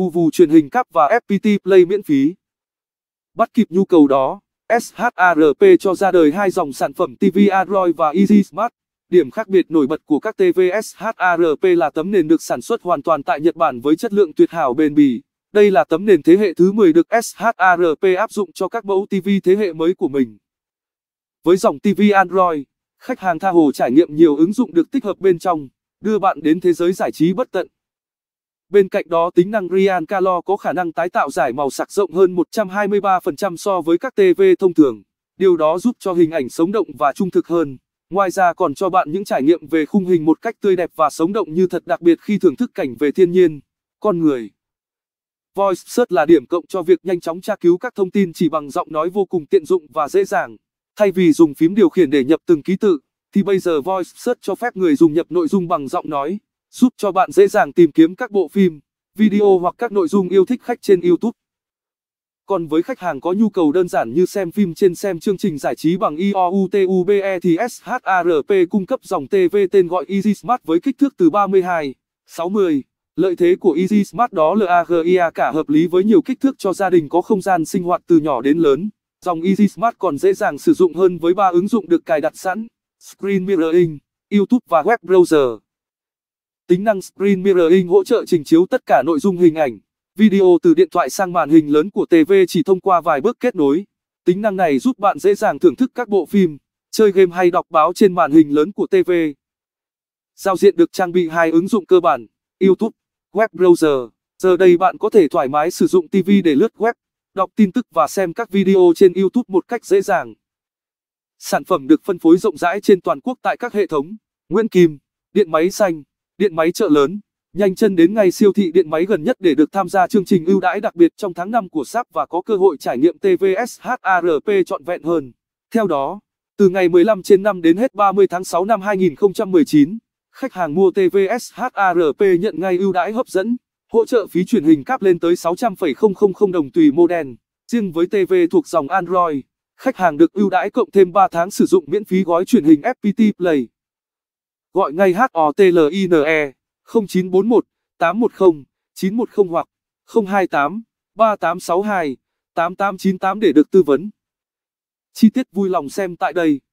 Vuvu truyền hình cáp và FPT Play miễn phí. Bắt kịp nhu cầu đó, SHARP cho ra đời hai dòng sản phẩm TV Android và Easy Smart. Điểm khác biệt nổi bật của các TV SHARP là tấm nền được sản xuất hoàn toàn tại Nhật Bản với chất lượng tuyệt hảo bền bỉ. Đây là tấm nền thế hệ thứ 10 được SHARP áp dụng cho các mẫu TV thế hệ mới của mình. Với dòng TV Android, khách hàng tha hồ trải nghiệm nhiều ứng dụng được tích hợp bên trong, đưa bạn đến thế giới giải trí bất tận. Bên cạnh đó tính năng Real Calor có khả năng tái tạo giải màu sắc rộng hơn 123% so với các TV thông thường. Điều đó giúp cho hình ảnh sống động và trung thực hơn. Ngoài ra còn cho bạn những trải nghiệm về khung hình một cách tươi đẹp và sống động như thật đặc biệt khi thưởng thức cảnh về thiên nhiên, con người. Voice Search là điểm cộng cho việc nhanh chóng tra cứu các thông tin chỉ bằng giọng nói vô cùng tiện dụng và dễ dàng. Thay vì dùng phím điều khiển để nhập từng ký tự, thì bây giờ Voice Search cho phép người dùng nhập nội dung bằng giọng nói giúp cho bạn dễ dàng tìm kiếm các bộ phim, video hoặc các nội dung yêu thích khách trên YouTube. Còn với khách hàng có nhu cầu đơn giản như xem phim trên xem chương trình giải trí bằng IOUTUBE thì SHARP cung cấp dòng TV tên gọi Easy Smart với kích thước từ 32, 60. Lợi thế của Easy Smart đó LAGIA cả hợp lý với nhiều kích thước cho gia đình có không gian sinh hoạt từ nhỏ đến lớn. Dòng Easy Smart còn dễ dàng sử dụng hơn với ba ứng dụng được cài đặt sẵn, Screen Mirroring, YouTube và Web Browser. Tính năng Screen Mirroring hỗ trợ trình chiếu tất cả nội dung hình ảnh, video từ điện thoại sang màn hình lớn của TV chỉ thông qua vài bước kết nối. Tính năng này giúp bạn dễ dàng thưởng thức các bộ phim, chơi game hay đọc báo trên màn hình lớn của TV. Giao diện được trang bị hai ứng dụng cơ bản, YouTube, web browser. Giờ đây bạn có thể thoải mái sử dụng TV để lướt web, đọc tin tức và xem các video trên YouTube một cách dễ dàng. Sản phẩm được phân phối rộng rãi trên toàn quốc tại các hệ thống Nguyễn Kim, Điện Máy Xanh, điện máy chợ lớn, nhanh chân đến ngay siêu thị điện máy gần nhất để được tham gia chương trình ưu đãi đặc biệt trong tháng 5 của SAP và có cơ hội trải nghiệm TVS HARP trọn vẹn hơn. Theo đó, từ ngày 15 trên 5 đến hết 30 tháng 6 năm 2019, khách hàng mua TVS HARP nhận ngay ưu đãi hấp dẫn, hỗ trợ phí truyền hình cáp lên tới 600,000 đồng tùy model. Riêng với TV thuộc dòng Android, khách hàng được ưu đãi cộng thêm 3 tháng sử dụng miễn phí gói truyền hình FPT Play gọi ngay HOTLINE 0941 810 910 hoặc 028 3862 8898 để được tư vấn. Chi tiết vui lòng xem tại đây.